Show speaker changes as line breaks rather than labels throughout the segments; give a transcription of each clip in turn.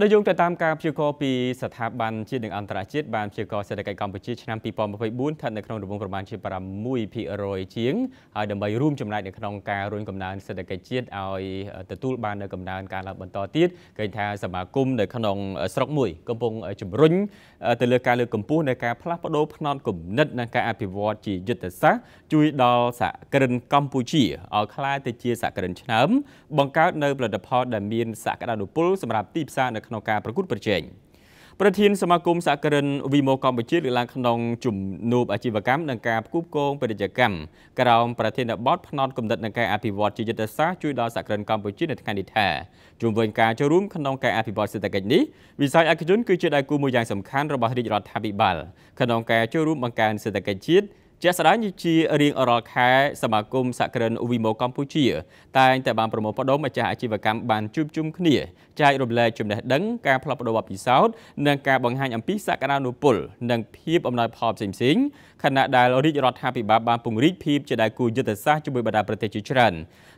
ដោយយោងទៅតាមការព្យាករណ៍ពីស្ថាប័នជាតិនិងអន្តរជាតិបានព្យាករណ៍សេដ្ឋកិច្ចកម្ពុជាឆ្នាំ2024ស្ថិតនៅក្នុងរង្វង់ប្រមាណជា6%ជាងហើយដើម្បីរួមចំណែកនៅក្នុងការរុញកំណើនសេដ្ឋកិច្ចជាតិឲ្យទទួលបាននូវកំណើនការឡើងបន្តទៀតគេថាសមាគមនៅក្នុងស្រុកមួយ កំពុងជំរុញទៅលើការលើកកម្ពស់នៃការផ្លាស់ប្ដូរផ្នត់គំនិតនិងការអភិវឌ្ឍជាយុទ្ធសាស្ត្រជួយ ដល់សហគ្រិនកម្ពុជាឲ្យក្លាយទៅជាសហគ្រិនឆ្នើមបង្កើតនៅផលិតផលដែលមាន សក្តានុពលសម្រាប់ទីផ្សារនៅក្នុងការប្រកួតប្រជែងប្រធានសមាគមសហគ្រិនវីម៉ូកម្ពុជាលើកឡើងក្នុងជំនួបអាជីវកម្មនិងការផ្គូផ្គងពាណិជ្ជកម្មក្រោមប្រធានបទផ្នត់គំនិតនិងការអភិវឌ្ឍជាយុទ្ធសាស្ត្រជួយដល់សហគ្រិនកម្ពុជានៅថ្ងៃនេះថាជំវិញការចូលរួមក្នុងការអភិវឌ្ឍសេដ្ឋកិច្ចនេះវិស័យឯកជនគឺជាដៃគូមួយយ៉ាងសំខាន់របស់រាជរដ្ឋាភិបាលក្នុងការចូលរួមបង្កើនសេដ្ឋកិច្ចជាតិជាស្ដែងជារៀងរាល់ខែសមាគមសក្តិនវីម៉ូកម្ពុជាតែងតែបានប្រមូលផ្ដុំម្ចាស់អាជីវកម្មបានជួបជុំគ្នាចែករំលែកចំណេះដឹងការផ្លាស់ប្ដូរបទពិសោធន៍និងការបង្ហាញអំពីសក្តានុពលនិងភាពអំណោយផលផ្សេងៗខណៈដែលរាជរដ្ឋាភិបាលបានពង្រីកភាពជាដៃគូយុទ្ធសាស្ត្រជាមួយបណ្ដាប្រទេសជាច្រើន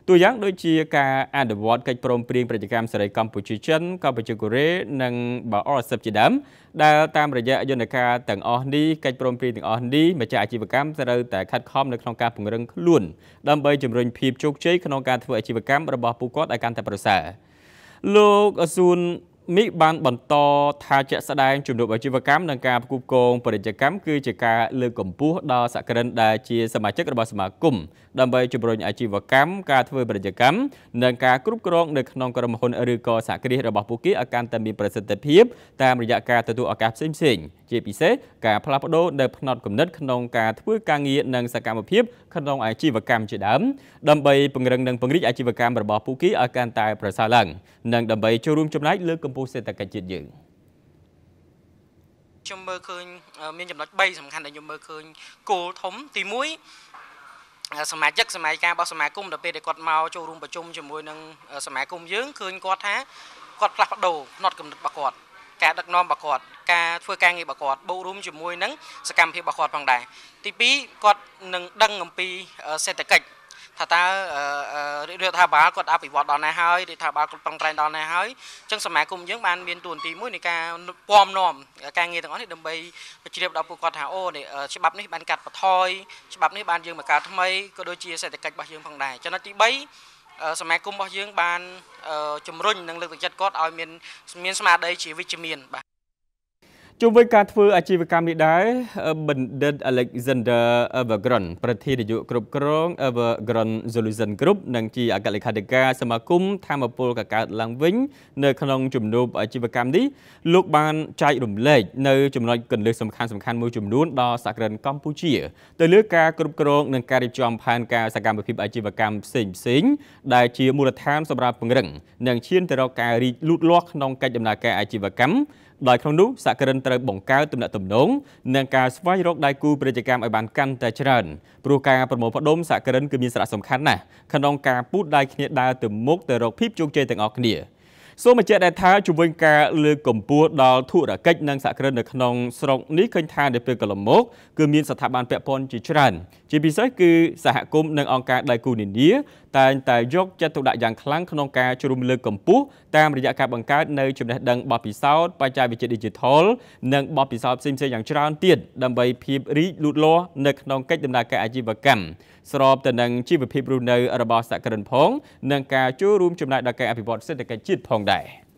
តួយ៉ាងដូចជាការអនុវត្តកិច្ចព្រមព្រៀងពាណិជ្ជកម្មសេរីកម្ពុជាចិនកម្ពុជាកូរ៉េនិងបាអរសិបជាដើមដែលតាមរយៈយន្តការទាំងអស់នេះកិច្ចព្រមព្រៀងទាំងអស់នេះម្ចាស់អាជីវកម្មត្រូវតែខិតខំនៅក្នុងការពង្រឹងខ្លួនដើម្បីជំរុញភាពជោគជ័យក្នុងការធ្វើអាជីវកម្មរបស់ពួកគាត់ឲ្យកាន់តែប្រសើរលោកអស៊ូននេះបានបន្តថាជាក់ស្ដែងជំនួបអាជីវកម្មនិងការផ្គូផ្គងពាណិជ្ជកម្មគឺជាការលើកកម្ពស់ដល់សក្តិនដែលជាសមាជិករបស់សមាគមដើម្បីជំរុញអាជីវកម្មការធ្វើពាណិជ្ជកម្មនិងការគ្រប់គ្រងនៅក្នុងក្រុមហ៊ុនឬក៏សហគ្រាសរបស់ពួកគេឲ្យកាន់តែមានប្រសិទ្ធភាពតាមរយៈការទទួលឱកាសផ្សេងៗជាពិសេសការផ្លាស់ប្ដូរនៅផ្នត់គំនិតក្នុងការធ្វើការងារនិងសកម្មភាព ក្នុងអាជីវកម្មជាដើមដើម្បីពង្រឹងនិងពង្រីកអាជីវកម្មរបស់ពួកគេឲ្យកាន់តែប្រសើរឡើងនិងដើម្បីចូលរួមចំណែកលើកកម្ពស់ពោះសេដ្ឋកិច្ចជាតិយើង
ខ្ញុំមើលឃើញមានចំណុច3សំខាន់ដែលខ្ញុំមើលឃើញគោលធំទី1សមាជិកសមាជិការបស់សមាគមដល់ពេលដែលគាត់មកចូលរួមប្រជុំជាមួយនឹងសមាគមយើងឃើញគាត់ថាគាត់ផ្លាស់ប្ដូរផ្នត់គំនិតរបស់គាត់ការដឹកនាំរបស់គាត់ការធ្វើការងាររបស់គាត់បូករួមជាមួយនឹងសកម្មភាពរបស់គាត់ផងដែរទី2គាត់នឹងដឹងអំពីសេដ្ឋកិច្ចថាតើរដ្ឋាភិបាលគាត់អភិវឌ្ឍដល់ណាហើយរដ្ឋាភិបាលគាត់ប្រឹងប្រែងដល់ណាហើយអញ្ចឹងសមាគមយើងបានមានទួនាទីមួយនៃការពំនាំការងារទាំងអស់នេះដើម្បីជ្រាបដល់ពួកគាត់ថាអូនេះច្បាប់នេះបានកាត់បន្ថយច្បាប់នេះបានយើងបង្កើតថ្មីក៏ដូចជាសេដ្ឋកិច្ចរបស់យើងផងដែរចំណុចទី3សមាគមរបស់យើងបានជំរុញនិងលើកទឹកចិត្តគាត់ឲ្យមានមានស្មារតីជាវិជ្ជមានបាទ
ជុំវិញការធ្វើអាជីវកម្មនេះដែរបណ្ឌិត Alexander Evergrande ប្រធាននាយក គ្រប់គ្រង Evergrande Solution Group និង ជាអគ្គលេខាធិការសមាគមធម្មពលកកើតឡើងវិញនៅ ក្នុងជំនួបអាជីវកម្មនេះលោកបានចែករំលែកនៅចំណុចកន្លឹះសំខាន់សំខាន់មួយចំនួនដល់សហគ្រិនកម្ពុជាទៅលើការគ្រប់គ្រងនិងការរៀបចំផែនការសកម្មភាពអាជីវកម្មផ្សេងផ្សេងដែលជាមូលដ្ឋានសម្រាប់ពង្រឹងនិងឈានទៅរកការរីកលូតលាស់ក្នុងកិច្ចដំណើរការអាជីវកម្មដោយក្នុងនោះសហគ្រិនត្រូវបង្កើតទំនាក់ទំនងនិងការស្វែងរកដៃគូពាណិជ្ជកម្មឲ្យបានកាន់តែច្រើនព្រោះការប្រមូលផ្ដុំសហគ្រិនគឺមានសារៈសំខាន់ណាស់ក្នុងការពូតដៃគ្នាដើរទៅមុខទៅរកភាពជោគជ័យទាំងអស់គ្នា។សូមបញ្ជាក់ដែរថាជំវិញការលើកកម្ពស់ដល់ធុរកិច្ចនិងសហគ្រិននៅក្នុងស្រុកនេះឃើញថានៅពេលកន្លងមកគឺមានស្ថាប័នពាក់ព័ន្ធជាច្រើនជាពិសេសគឺសហគមន៍និងអង្គការដៃគូនានាតែងតែយកចិត្តទុកដាក់យ៉ាងខ្លាំងក្នុងការជ្រុំលើកកម្ពស់តាមរយៈការបង្កើតនៅចំណេះដឹងបទពិសោធន៍បច្ចេកវិទ្យា Digital និងបទពិសោធន៍ផ្សេងៗយ៉ាងច្រើនទៀតដើម្បីភាពរីកលូតលាស់នៅក្នុងកិច្ចដំណើរការអាជីវកម្មស្របទៅនឹងជីវភាពរស់នៅរបស់សហគ្រិនផង និងការចូលរួមចំណែកដល់ការអភិវឌ្ឍសេដ្ឋកិច្ចជាតិផង die.